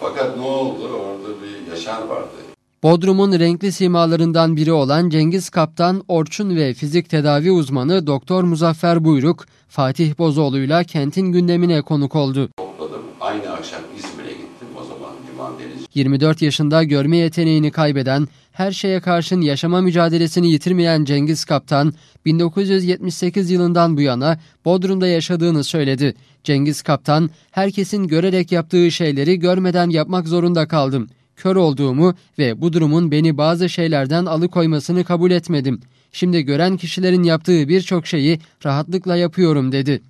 Fakat ne oldu? Orada bir yaşar vardı. Bodrum'un renkli simalarından biri olan Cengiz Kaptan, Orçun ve fizik tedavi uzmanı Doktor Muzaffer Buyruk, Fatih Bozoğlu'yla kentin gündemine konuk oldu. Süleyman Deniz. 24 yaşında görme yeteneğini kaybeden, her şeye karşın yaşama mücadelesini yitirmeyen Cengiz Kaptan, 1978 yılından bu yana Bodrum'da yaşadığını söyledi. Cengiz Kaptan, herkesin görerek yaptığı şeyleri görmeden yapmak zorunda kaldım. Kör olduğumu ve bu durumun beni bazı şeylerden alıkoymasını kabul etmedim. Şimdi gören kişilerin yaptığı birçok şeyi rahatlıkla yapıyorum dedi.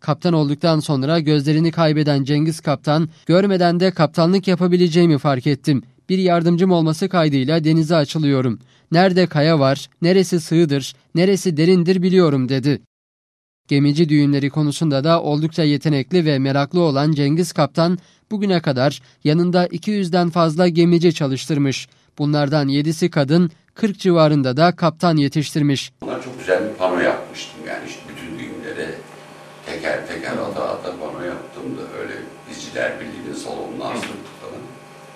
Kaptan olduktan sonra gözlerini kaybeden Cengiz Kaptan, görmeden de kaptanlık yapabileceğimi fark ettim. Bir yardımcım olması kaydıyla denize açılıyorum. Nerede kaya var, neresi sığdır, neresi derindir biliyorum dedi. Gemici düğünleri konusunda da oldukça yetenekli ve meraklı olan Cengiz Kaptan bugüne kadar yanında 200'den fazla gemici çalıştırmış. Bunlardan 7'si kadın, 40 civarında da kaptan yetiştirmiş. Bunlar çok güzel bir pano yapmıştı teker teker ata ata bana yaptığımda öyle İzciler Birliği'nin salonuna astık falan.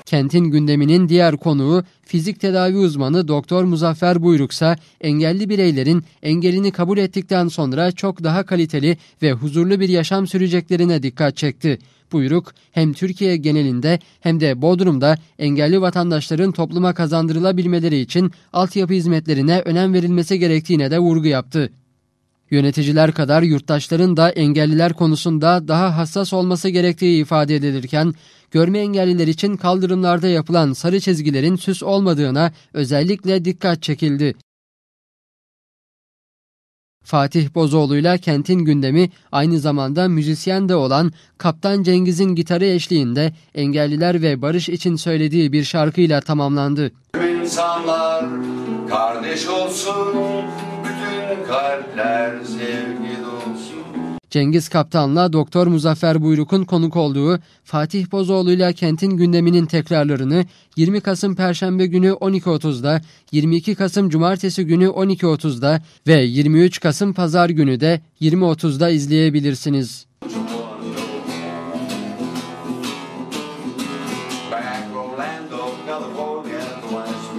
Kentin gündeminin diğer konuğu fizik tedavi uzmanı Doktor Muzaffer Buyruksa engelli bireylerin engelini kabul ettikten sonra çok daha kaliteli ve huzurlu bir yaşam süreceklerine dikkat çekti. Buyruk hem Türkiye genelinde hem de Bodrum'da engelli vatandaşların topluma kazandırılabilmeleri için altyapı hizmetlerine önem verilmesi gerektiğine de vurgu yaptı. Yöneticiler kadar yurttaşların da engelliler konusunda daha hassas olması gerektiği ifade edilirken, görme engelliler için kaldırımlarda yapılan sarı çizgilerin süs olmadığına özellikle dikkat çekildi. Fatih Bozoğlu ile kentin gündemi aynı zamanda müzisyen de olan Kaptan Cengiz'in gitarı eşliğinde engelliler ve barış için söylediği bir şarkıyla tamamlandı. İnsanlar kardeş olsun, kalpler sevgi dolsun. Cengiz Kaptan'la Doktor Muzaffer Buyruk'un konuk olduğu Fatih Bozoğlu ile kentin gündeminin tekrarlarını 20 Kasım Perşembe günü 12.30'da, 22 Kasım Cumartesi günü 12.30'da ve 23 Kasım Pazar günü de 20.30'da izleyebilirsiniz. California, the West